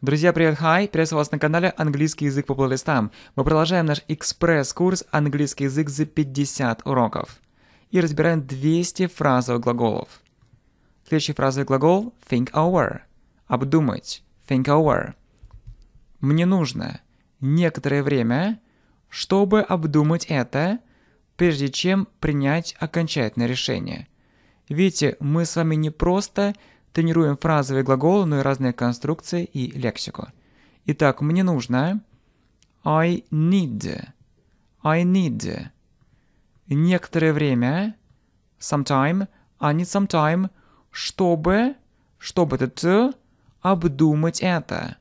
Друзья, привет, хай! Приветствую вас на канале «Английский язык по плейлистам». Мы продолжаем наш экспресс-курс «Английский язык за 50 уроков» и разбираем 200 фразовых глаголов. Следующий фразовый глагол – think over – обдумать, think over. Мне нужно некоторое время, чтобы обдумать это, прежде чем принять окончательное решение. Видите, мы с вами не просто Тренируем фразовые глаголы, ну и разные конструкции и лексику. Итак, мне нужно I need. I need. Некоторое время, sometime, а не sometime, чтобы, чтобы это обдумать это.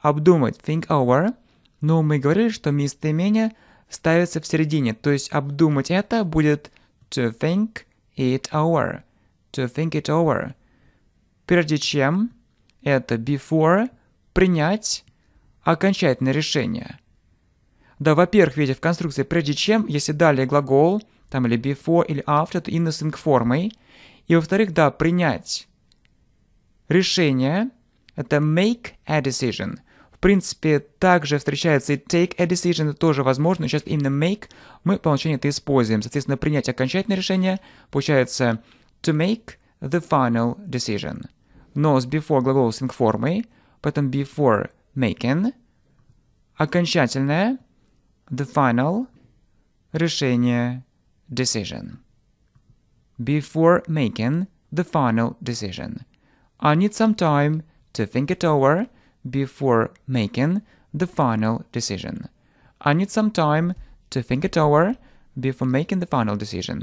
Обдумать, think over. Но мы говорили, что местоимение ставится в середине, то есть обдумать это будет to think it over. To think it over прежде чем, это before, принять окончательное решение. Да, во-первых, видя в конструкции прежде чем, если далее глагол, там или before, или after, то innocent формой. И во-вторых, да, принять решение, это make a decision. В принципе, также встречается и take a decision, это тоже возможно, но сейчас именно make мы по умолчанию это используем. Соответственно, принять окончательное решение получается to make the final decision. но с before глаголосинг формой, потом before making, окончательное, the final, решение, decision. Before making the final decision. I need some time to think it over before making the final decision. I need some time to think it over before making the final decision.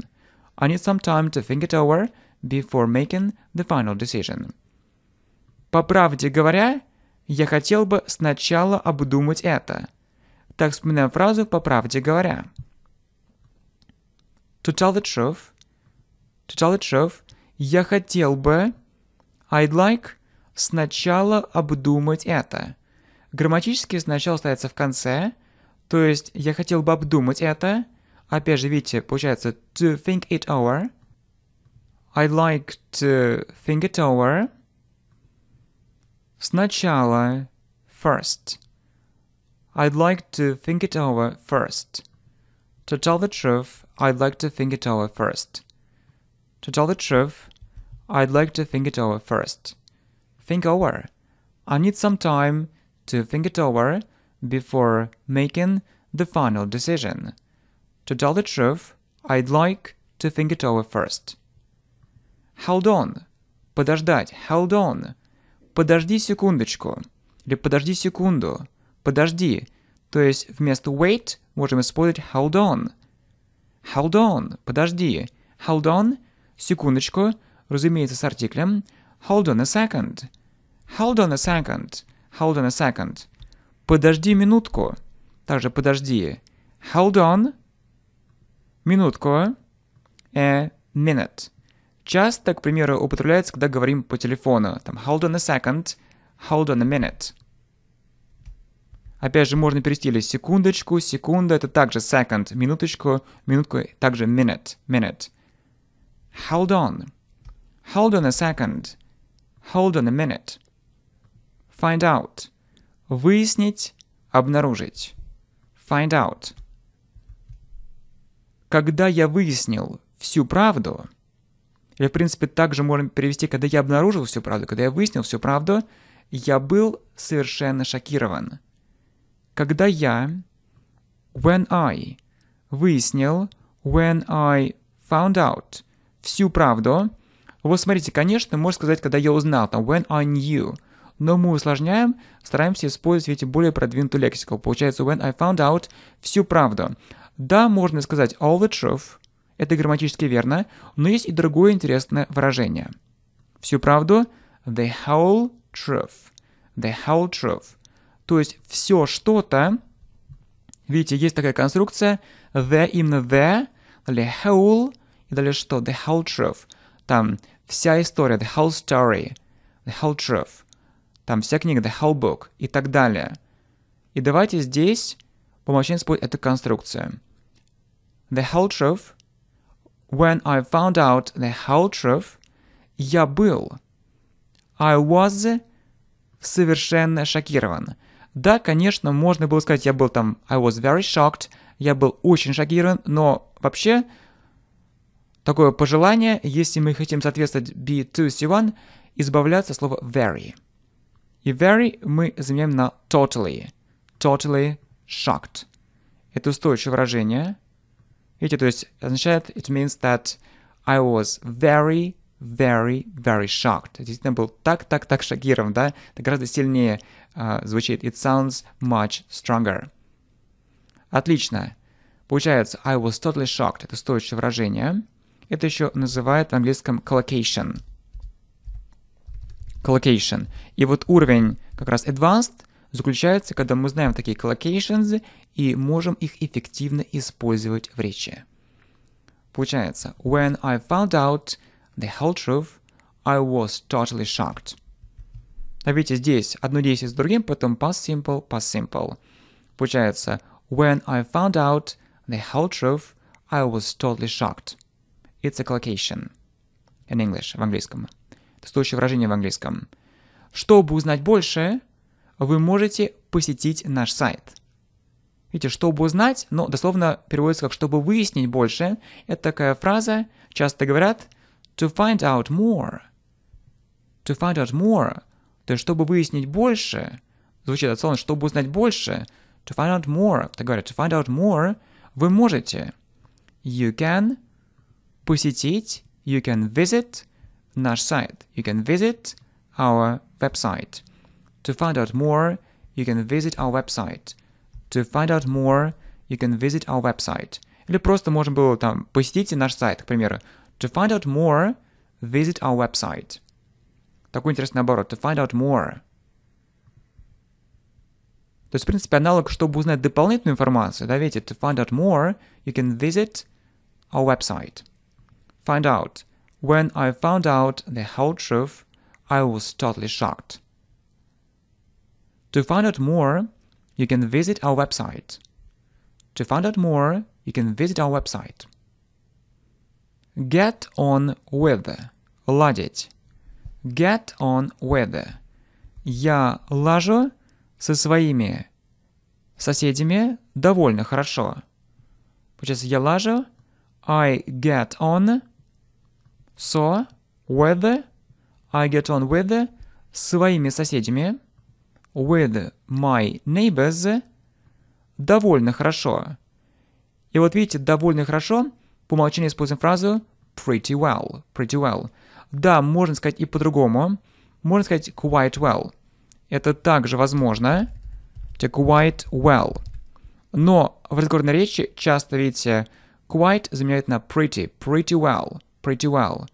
I need some time to think it over before making the final decision. По правде говоря, я хотел бы сначала обдумать это. Так вспоминаем фразу «по правде говоря». To tell the truth. To tell the truth. Я хотел бы... I'd like сначала обдумать это. Грамматически сначала ставится в конце, то есть я хотел бы обдумать это. Опять же, видите, получается to think it over. I'd like to think it over. Сначала, first. I'd like to think it over first. To tell the truth, I'd like to think it over first. To tell the truth, I'd like to think it over first. Think over. I need some time to think it over before making the final decision. To tell the truth, I'd like to think it over first. Hold on. Подождать. Hold on. подожди секундочку, или подожди секунду, подожди. То есть вместо wait можем использовать hold on. Hold on, подожди. Hold on, секундочку, разумеется, с артиклем. Hold on a second. Hold on a second. Hold on a second. Подожди минутку. Также подожди. Hold on. Минутку. A minute часто, к примеру, употребляется, когда говорим по телефону. Там hold on a second, hold on a minute. Опять же, можно перевести или секундочку, секунда, это также second, минуточку, минутку, также minute, minute. Hold on. Hold on a second. Hold on a minute. Find out. Выяснить, обнаружить. Find out. Когда я выяснил всю правду, или, в принципе, также можно перевести, когда я обнаружил всю правду, когда я выяснил всю правду, я был совершенно шокирован. Когда я, when I, выяснил, when I found out, всю правду, вот смотрите, конечно, можно сказать, когда я узнал, там, when I knew, но мы усложняем, стараемся использовать эти более продвинутую лексику. Получается, when I found out, всю правду. Да, можно сказать all the truth, это грамматически верно, но есть и другое интересное выражение. Всю правду – the whole truth. The whole truth. То есть все что-то, видите, есть такая конструкция the, именно the, далее whole, и далее что? The whole truth. Там вся история, the whole story, the whole truth. Там вся книга, the whole book и так далее. И давайте здесь по использовать эту конструкцию. The whole truth – When I found out the whole truth, я был. I was совершенно шокирован. Да, конечно, можно было сказать, я был там I was very shocked, я был очень шокирован, но вообще такое пожелание, если мы хотим соответствовать be to c 1 избавляться от слова very. И very мы заменяем на totally. Totally shocked. Это устойчивое выражение – Видите, то есть означает it means that I was very, very, very shocked. Действительно был так, так, так шокирован, да? Это гораздо сильнее uh, звучит. It sounds much stronger. Отлично. Получается, I was totally shocked. Это стоящее выражение. Это еще называют в английском collocation. Collocation. И вот уровень как раз advanced заключается, когда мы знаем такие collocations и можем их эффективно использовать в речи. Получается, when I found out the whole truth, I was totally shocked. А видите, здесь одно действие с другим, потом past simple, past simple. Получается, when I found out the whole truth, I was totally shocked. It's a collocation. In English, в английском. Это случай выражения в английском. Чтобы узнать больше, вы можете посетить наш сайт. Видите, чтобы узнать, но дословно переводится как «чтобы выяснить больше». Это такая фраза, часто говорят «to find out more». «To find out more», то есть «чтобы выяснить больше», звучит дословно «чтобы узнать больше», «to find out more», так говорят «to find out more», вы можете «you can» посетить «you can visit» наш сайт «you can visit» our website – To find out more, you can visit our website. To find out more, you can visit our website. Или просто можно было там посетите наш сайт, к примеру. To find out more, visit our website. Такой интересный наоборот. To find out more. То есть, в принципе, аналог, чтобы узнать дополнительную информацию, да, видите, to find out more, you can visit our website. Find out. When I found out the whole truth, I was totally shocked. To find out more, you can visit our website. To find out more, you can visit our website. Get on with. Ладить. Get on with. Я лажу со своими соседями довольно хорошо. Сейчас я лажу. I get on. So, with. I get on with. Своими соседями with my neighbors довольно хорошо. И вот видите, довольно хорошо, по умолчанию используем фразу pretty well, pretty well. Да, можно сказать и по-другому. Можно сказать quite well. Это также возможно. Quite well. Но в разговорной речи часто, видите, quite заменяет на pretty, pretty well, pretty well.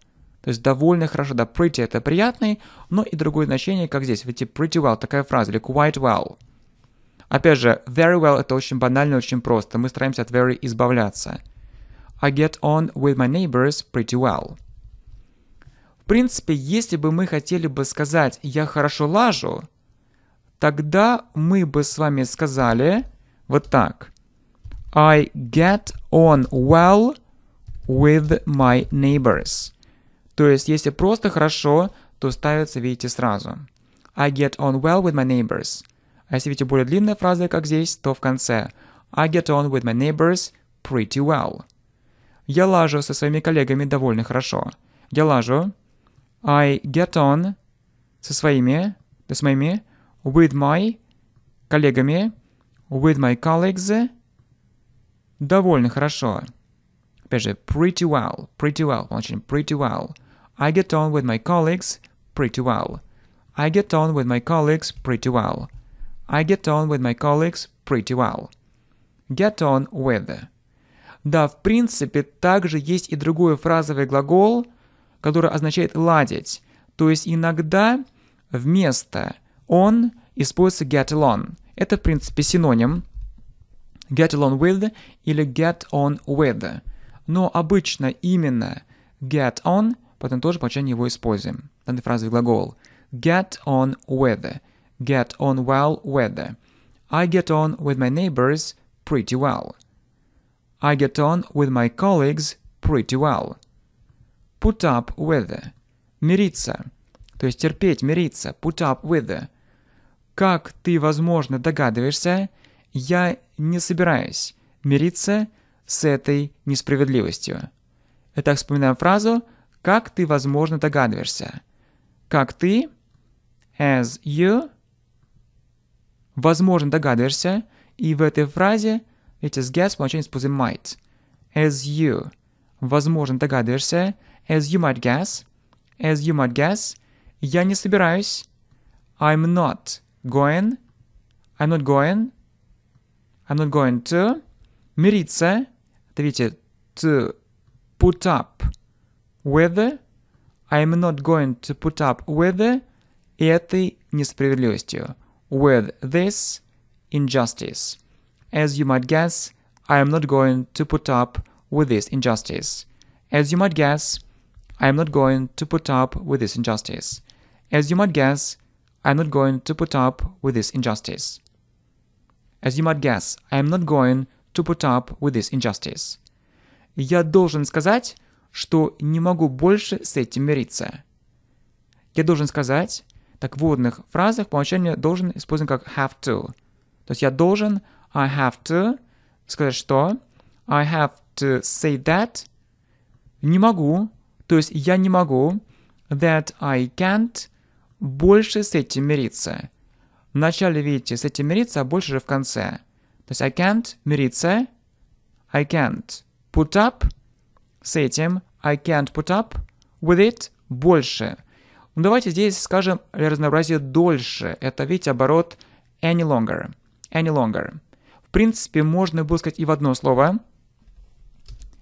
То есть довольно хорошо, да, pretty это приятный, но и другое значение, как здесь, видите, типа pretty well, такая фраза, или quite well. Опять же, very well это очень банально, очень просто, мы стараемся от very избавляться. I get on with my neighbors pretty well. В принципе, если бы мы хотели бы сказать «я хорошо лажу», тогда мы бы с вами сказали вот так. I get on well with my neighbors. То есть, если просто хорошо, то ставится, видите, сразу. I get on well with my neighbors. А если видите более длинная фраза, как здесь, то в конце. I get on with my neighbors pretty well. Я лажу со своими коллегами довольно хорошо. Я лажу. I get on со своими, да с моими, with my коллегами, with my colleagues довольно хорошо. Опять же, pretty well, pretty well, значит, pretty well. I get on with my colleagues pretty well. I get on with my colleagues pretty well. I get on with my colleagues pretty well. Get on with. Да, в принципе, также есть и другой фразовый глагол, который означает «ладить». То есть иногда вместо «on» используется «get along». Это, в принципе, синоним «get along with» или «get on with» но обычно именно get on, потом тоже по окончании его используем. Данной фразой глагол get on with, get on well with. I get on with my neighbors pretty well. I get on with my colleagues pretty well. Put up with. Мириться. То есть терпеть, мириться. Put up with. Как ты, возможно, догадываешься, я не собираюсь мириться с этой несправедливостью. Итак, вспоминаем фразу «как ты, возможно, догадываешься». Как ты, as you, возможно, догадываешься, и в этой фразе it is guess по с пузы might. As you, возможно, догадываешься, as you might guess, as you might guess, я не собираюсь, I'm not going, I'm not going, I'm not going to, мириться, Третье. Э, to put up with. I'm not going to put up with этой несправедливостью. With this injustice. As you might guess, I am not going to put up with this injustice. As you might guess, I am not going to put up with this injustice. As you might guess, I am not going to put up with this injustice. As you might guess, I am not going to put up with this injustice. Я должен сказать, что не могу больше с этим мириться. Я должен сказать, так в водных фразах по умолчанию должен использован как have to. То есть я должен, I have to, сказать что? I have to say that. Не могу, то есть я не могу, that I can't, больше с этим мириться. В начале видите, с этим мириться, а больше же в конце есть I can't мириться, I can't put up с этим, I can't put up with it больше. Ну, давайте здесь скажем для разнообразия дольше. Это, ведь оборот any longer. Any longer. В принципе, можно было сказать и в одно слово.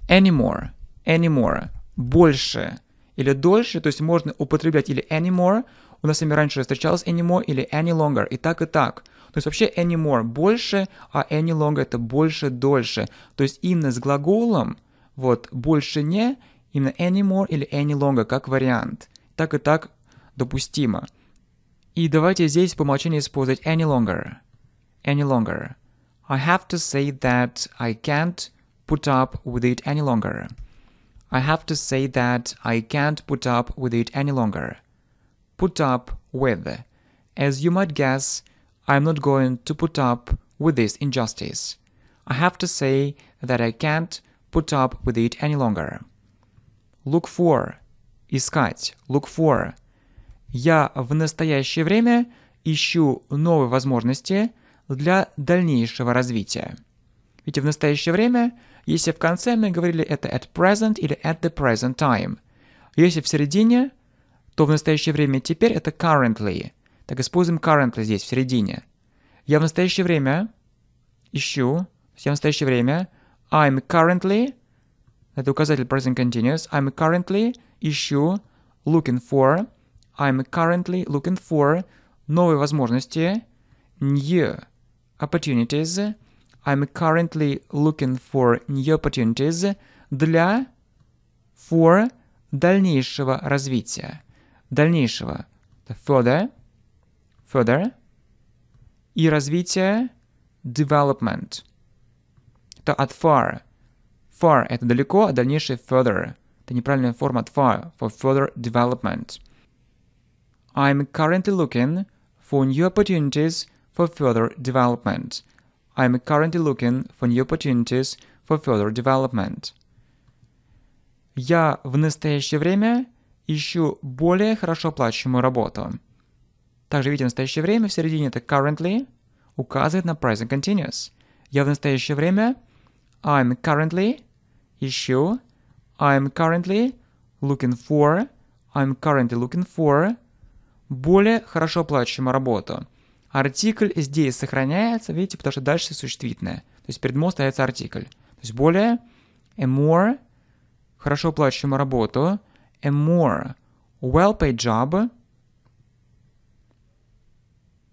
Anymore. Anymore. Больше. Или дольше, то есть можно употреблять или anymore. У нас с вами раньше встречалось anymore или any longer. И так, и так. То есть вообще any more – больше, а any longer – это больше, дольше. То есть именно с глаголом вот больше не, именно any more или any longer как вариант. Так и так допустимо. И давайте здесь по умолчанию использовать any longer. Any longer. I have to say that I can't put up with it any longer. I have to say that I can't put up with it any longer. Put up with. As you might guess, I am not going to put up with this injustice. I have to say that I can't put up with it any longer. Look for. Искать. Look for. Я в настоящее время ищу новые возможности для дальнейшего развития. Ведь в настоящее время, если в конце мы говорили это at present или at the present time. Если в середине, то в настоящее время теперь это currently. Так используем currently здесь, в середине. Я в настоящее время ищу, я в настоящее время, I'm currently, это указатель present continuous, I'm currently ищу, looking for, I'm currently looking for новые возможности, new opportunities, I'm currently looking for new opportunities для for дальнейшего развития. Дальнейшего. Further further и развитие development. Это от far. Far — это далеко, а дальнейшее further. Это неправильная форма от far, for further development. I'm currently looking for new opportunities for further development. I'm currently looking for new opportunities for further development. Я в настоящее время ищу более хорошо оплачиваемую работу. Также видите, настоящее время в середине это currently указывает на present continuous. Я в настоящее время I'm currently ищу, I'm currently looking for, I'm currently looking for более хорошо оплачиваемую работу. Артикль здесь сохраняется, видите, потому что дальше существительное. То есть перед мостом остается артикль. То есть более a more хорошо оплачиваемую работу, a more well-paid job –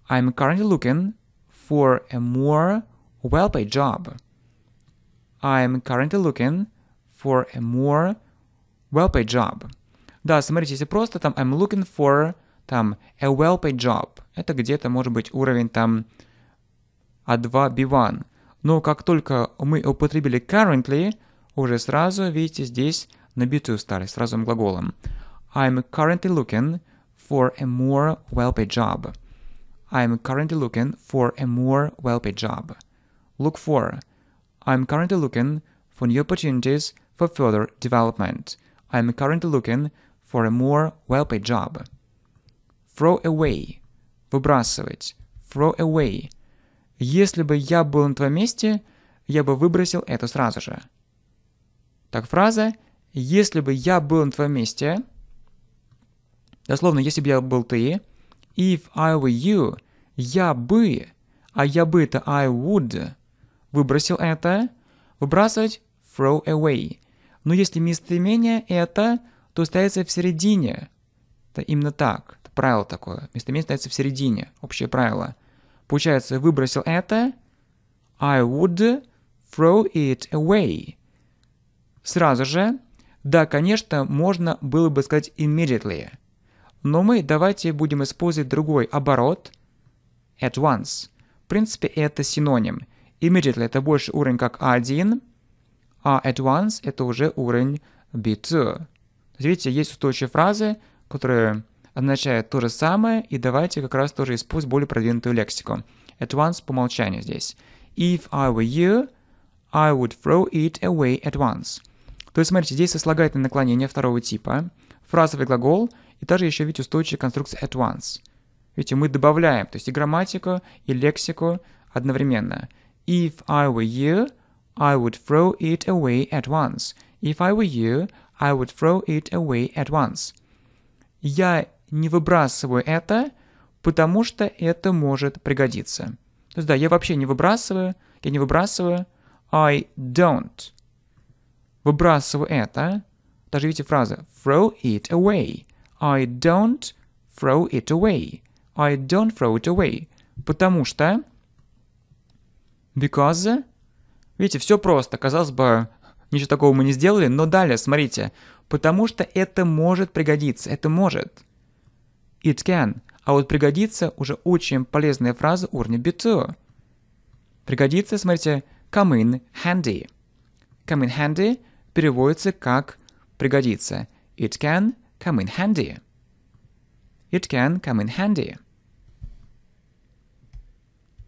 I'm currently looking for a more well-paid job. I'm currently looking for a more well-paid job. Да, смотрите, если просто там I'm looking for там a well-paid job, это где-то может быть уровень там A2, B1. Но как только мы употребили currently, уже сразу, видите, здесь на B2 стали, сразу глаголом. I'm currently looking for a more well-paid job. I'm currently looking for a more well-paid job. Look for. I'm currently looking for new opportunities for further development. I'm currently looking for a more well-paid job. Throw away. Выбрасывать. Throw away. Если бы я был на твоем месте, я бы выбросил это сразу же. Так фраза «Если бы я был на твоем месте», дословно, если бы я был ты, if I were you, я бы, а я бы это I would. Выбросил это. Выбрасывать throw away. Но если местоимение это, то остается в середине. Это именно так. Это правило такое. Местоимение остается в середине. Общее правило. Получается, выбросил это. I would throw it away. Сразу же. Да, конечно, можно было бы сказать immediately но мы давайте будем использовать другой оборот at once. В принципе, это синоним. Immediately это больше уровень как A1, а at once это уже уровень B2. Видите, есть устойчивые фразы, которые означают то же самое, и давайте как раз тоже используем более продвинутую лексику. At once по умолчанию здесь. If I were you, I would throw it away at once. То есть, смотрите, здесь сослагательное наклонение второго типа, фразовый глагол — и также еще ведь устойчивая конструкция at once. Видите, мы добавляем, то есть и грамматику, и лексику одновременно. If I were you, I would throw it away at once. If I were you, I would throw it away at once. Я не выбрасываю это, потому что это может пригодиться. То есть да, я вообще не выбрасываю, я не выбрасываю. I don't. Выбрасываю это. Даже видите фразу throw it away. I don't throw it away. I don't throw it away. Потому что... Because... Видите, все просто. Казалось бы, ничего такого мы не сделали, но далее, смотрите. Потому что это может пригодиться. Это может. It can. А вот пригодится уже очень полезная фраза уровня B2. Пригодится, смотрите, come in handy. Come in handy переводится как пригодится. It can – come in handy. It can come in handy.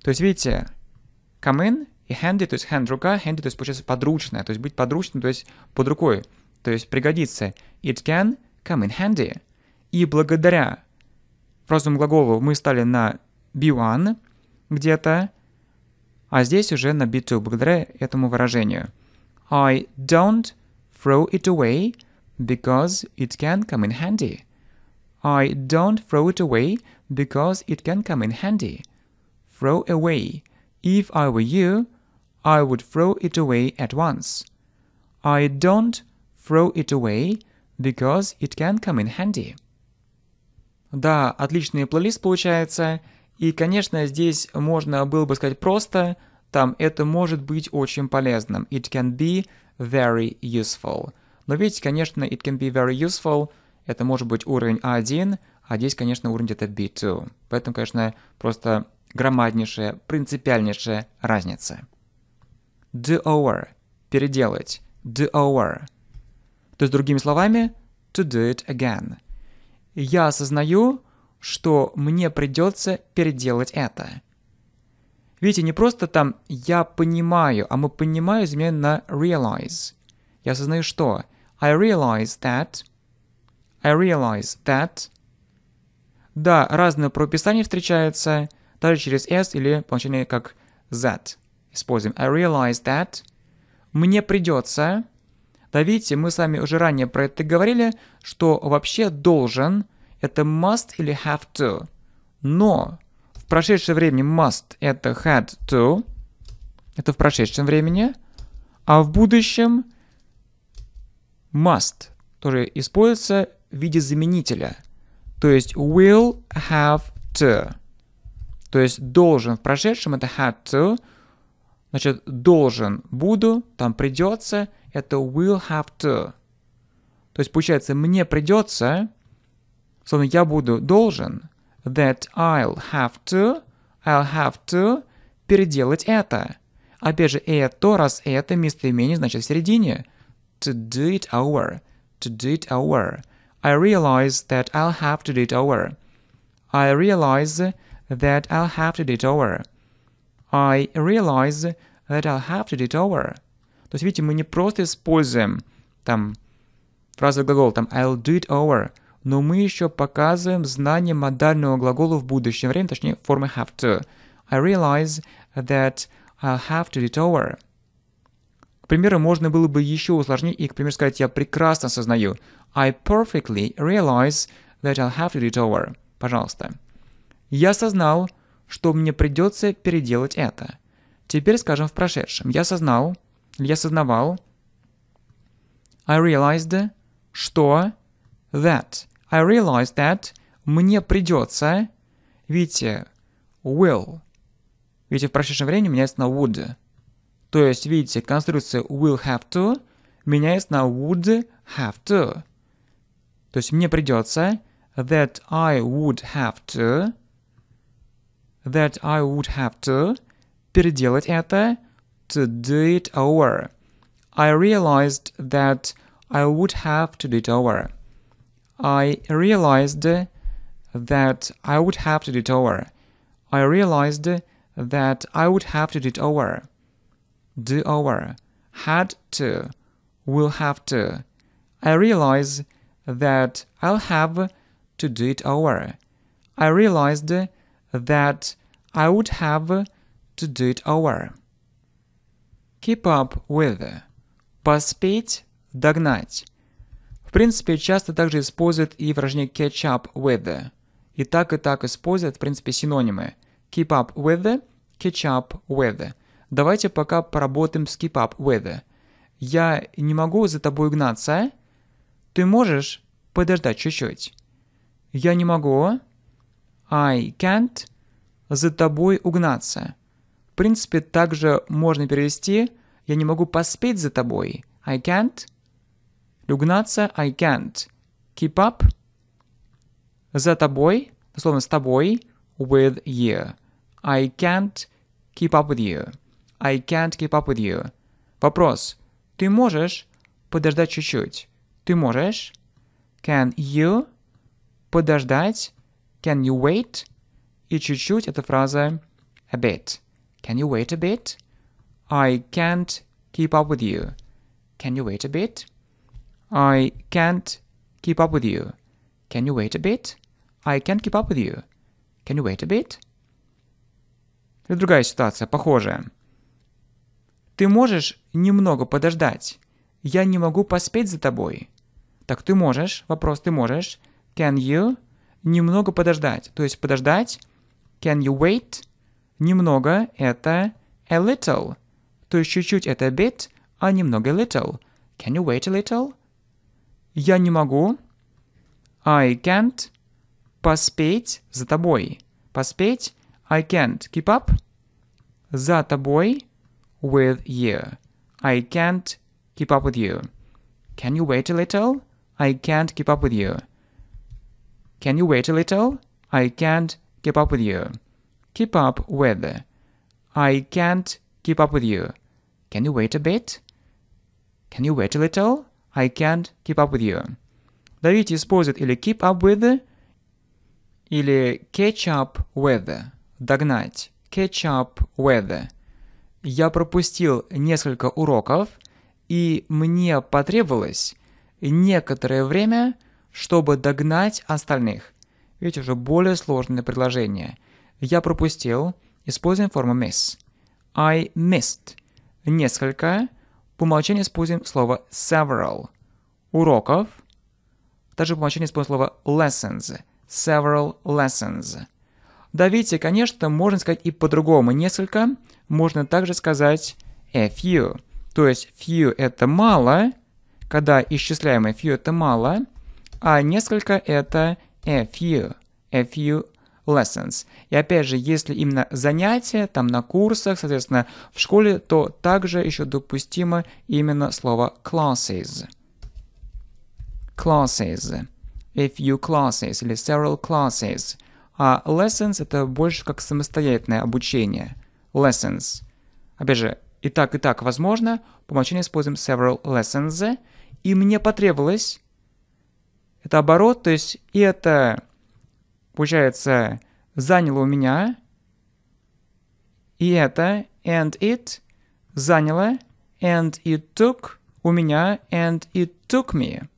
То есть, видите, come in и handy, то есть hand рука, handy, то есть получается подручная, то есть быть подручным, то есть под рукой, то есть пригодится. It can come in handy. И благодаря прошлому глаголу мы стали на B1 где-то, а здесь уже на B2 благодаря этому выражению. I don't throw it away, because it can come in handy. I don't throw it away because it can come in handy. Throw away. If I were you, I would throw it away at once. I don't throw it away because it can come in handy. Да, отличный плейлист получается. И, конечно, здесь можно было бы сказать просто, там это может быть очень полезным. It can be very useful. Но видите, конечно, it can be very useful. Это может быть уровень A1, а здесь, конечно, уровень где-то B2. Поэтому, конечно, просто громаднейшая, принципиальнейшая разница. Do over. Переделать. Do over. То есть, другими словами, to do it again. Я осознаю, что мне придется переделать это. Видите, не просто там «я понимаю», а мы понимаем изменяем на «realize». Я осознаю, что – I realize that. I realize that. Да, разное прописание встречается, даже через s или получение как that. Используем I realize that. Мне придется. Да, видите, мы с вами уже ранее про это говорили, что вообще должен – это must или have to. Но в прошедшем времени must – это had to. Это в прошедшем времени. А в будущем – must который используется в виде заменителя. То есть will have to. То есть должен в прошедшем это had to. Значит, должен, буду, там придется, это will have to. То есть получается, мне придется, словно я буду должен, that I'll have to, I'll have to переделать это. Опять же, это раз это местоимение, значит, в середине. to do it over, to do it over. I realize that I'll have to do it over. I realize that I'll have to do it over. I realize that I'll have to do it over. То есть, видите, мы не просто используем там фразу глагол, там I'll do it over, но мы еще показываем знание модального глагола в будущем времени, точнее формы have to. I realize that I'll have to do it over. Примеры можно было бы еще усложнить и, к примеру, сказать «я прекрасно осознаю». I perfectly realize that I'll have to do it over. Пожалуйста. Я осознал, что мне придется переделать это. Теперь скажем в прошедшем. Я осознал, я осознавал. I realized, что that. I realized that мне придется, видите, will. Видите, в прошедшем времени меняется на would. То есть, видите, конструкция will have to меняется на would have to. То есть мне придется that I would have to that I would have to переделать это to do it over. I realized that I would have to do it over. I realized that I would have to do it over. I realized that I would have to do it over. do over, had to, will have to. I realize that I'll have to do it over. I realized that I would have to do it over. Keep up with. Поспеть, догнать. В принципе, часто также используют и выражение catch up with. И так, и так используют, в принципе, синонимы. Keep up with, catch up with. Давайте пока поработаем с Keep Up With. Я не могу за тобой гнаться, а? Ты можешь подождать чуть-чуть? Я не могу. I can't за тобой угнаться. В принципе, также можно перевести «я не могу поспеть за тобой». I can't. Угнаться I can't. Keep up. За тобой, дословно с тобой, with you. I can't keep up with you. I can't keep up with you. Вопрос. Ты можешь подождать чуть-чуть? Ты можешь? Can you подождать? Can you wait? И чуть-чуть это фраза a bit. Can you wait a bit? I can't keep up with you. Can you wait a bit? I can't keep up with you. Can you wait a bit? I can't keep up with you. Can you wait a bit? Или другая ситуация, похожая. Ты можешь немного подождать? Я не могу поспеть за тобой. Так ты можешь, вопрос ты можешь. Can you? Немного подождать. То есть подождать. Can you wait? Немного это a little. То есть чуть-чуть это a bit, а немного a little. Can you wait a little? Я не могу. I can't поспеть за тобой. Поспеть. I can't keep up. За тобой. with you. I can't keep up with you. Can you wait a little? I can't keep up with you. Can you wait a little? I can't keep up with you. Keep up with. I can't keep up with you. Can you wait a bit? Can you wait a little? I can't keep up with you. Давайте использует или keep up with, или catch up with, догнать, catch up with. я пропустил несколько уроков, и мне потребовалось некоторое время, чтобы догнать остальных. Ведь уже более сложное предложение. Я пропустил, используем форму miss. I missed. Несколько. По умолчанию используем слово several. Уроков. Также по умолчанию используем слово lessons. Several lessons. Да, видите, конечно, можно сказать и по-другому. Несколько. Несколько можно также сказать a э, few. То есть few – это мало, когда исчисляемое few – это мало, а несколько – это a э, few, a э, few lessons. И опять же, если именно занятия, там на курсах, соответственно, в школе, то также еще допустимо именно слово classes. Classes. A few classes или several classes. А lessons – это больше как самостоятельное обучение – lessons. Опять же, и так, и так возможно. По умолчанию используем several lessons. И мне потребовалось... Это оборот, то есть и это, получается, заняло у меня. И это and it заняло and it took у меня and it took me.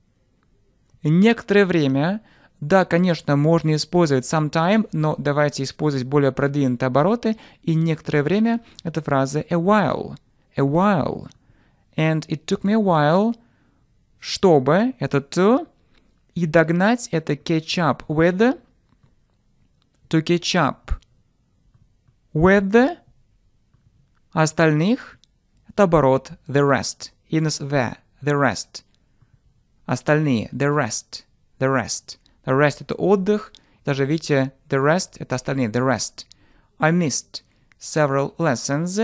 Некоторое время да, конечно, можно использовать sometime, но давайте использовать более продвинутые обороты, и некоторое время это фраза a while. A while. And it took me a while, чтобы, это to, и догнать это catch up with, to catch up with, а остальных, это оборот the rest. И нас the, the rest. Остальные, the rest, the rest. The rest — это отдых. Даже видите, the rest — это остальные, the rest. I missed several lessons,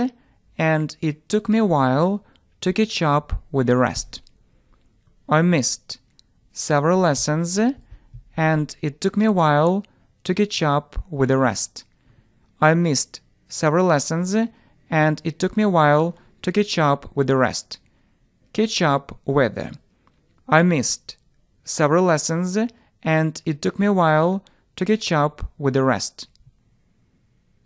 and it took me a while to catch up with the rest. I missed several lessons, and it took me a while to catch up with the rest. I missed several lessons, and it took me a while to catch up with the rest. Catch up with. I missed several lessons, and it took me a while to catch up with the rest.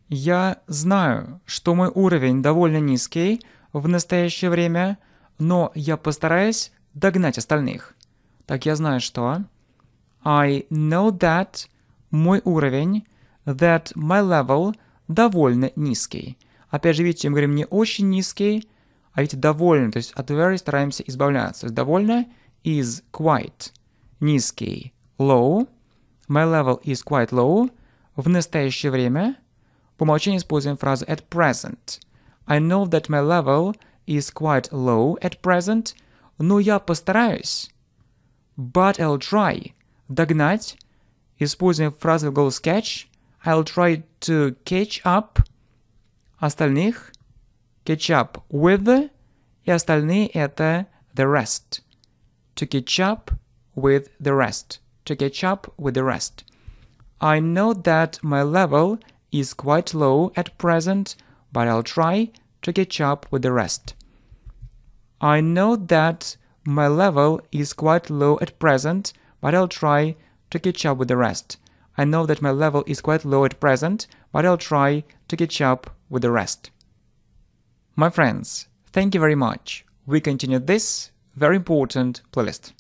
Я знаю, что мой уровень довольно низкий в настоящее время, но я постараюсь догнать остальных. Так я знаю, что... I know that мой уровень, that my level довольно низкий. Опять же, видите, мы говорим не очень низкий, а ведь довольно, то есть от very стараемся избавляться. То есть довольно is quite низкий, low. My level is quite low. В настоящее время. По умолчанию используем фразу at present. I know that my level is quite low at present. Но я постараюсь. But I'll try. Догнать. Используем фразу go catch. I'll try to catch up. Остальных. Catch up with. И остальные это the rest. To catch up with the rest to catch up with the rest. I know that my level is quite low at present, but I'll try to catch up with the rest. I know that my level is quite low at present, but I'll try to catch up with the rest. I know that my level is quite low at present, but I'll try to catch up with the rest. My friends, thank you very much. We continue this very important playlist.